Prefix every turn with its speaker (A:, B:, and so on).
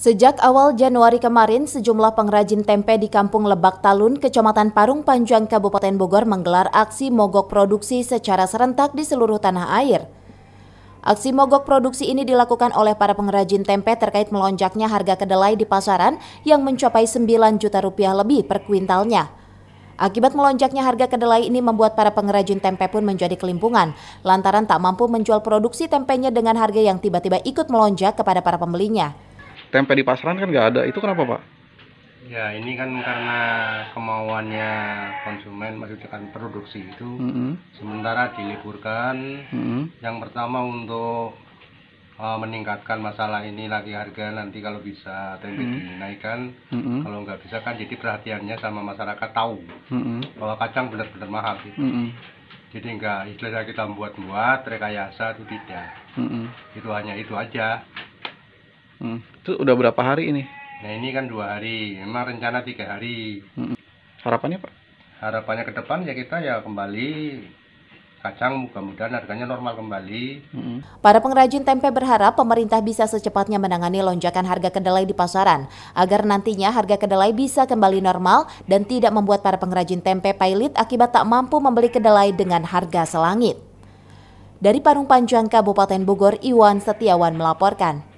A: Sejak awal Januari kemarin, sejumlah pengrajin tempe di Kampung Lebak Talun, Kecamatan Parung Panjang, Kabupaten Bogor menggelar aksi mogok produksi secara serentak di seluruh tanah air. Aksi mogok produksi ini dilakukan oleh para pengrajin tempe terkait melonjaknya harga kedelai di pasaran yang mencapai 9 juta rupiah lebih per kuintalnya. Akibat melonjaknya harga kedelai ini membuat para pengrajin tempe pun menjadi kelimpungan lantaran tak mampu menjual produksi tempenya dengan harga yang tiba-tiba ikut melonjak kepada para pembelinya
B: tempe di pasaran kan nggak ada itu kenapa pak ya ini kan karena kemauannya konsumen maksudnya kan produksi itu mm -hmm. sementara diliburkan mm -hmm. yang pertama untuk eh, meningkatkan masalah ini lagi harga nanti kalau bisa tempe mm -hmm. dinaikkan mm -hmm. kalau nggak bisa kan jadi perhatiannya sama masyarakat tahu mm -hmm. bahwa kacang benar-benar mahal gitu mm -hmm. jadi nggak istilahnya kita buat-buat rekayasa itu tidak mm -hmm. itu hanya itu aja Hmm. Itu udah berapa hari ini? Nah ini kan dua hari, memang rencana tiga hari. Hmm. Harapannya Pak? Harapannya ke depan ya kita ya kembali kacang mudah-mudahan harganya normal kembali. Hmm.
A: Para pengrajin tempe berharap pemerintah bisa secepatnya menangani lonjakan harga kedelai di pasaran agar nantinya harga kedelai bisa kembali normal dan tidak membuat para pengrajin tempe pailit akibat tak mampu membeli kedelai dengan harga selangit. Dari Parung Panjang Kabupaten Bogor, Iwan Setiawan melaporkan.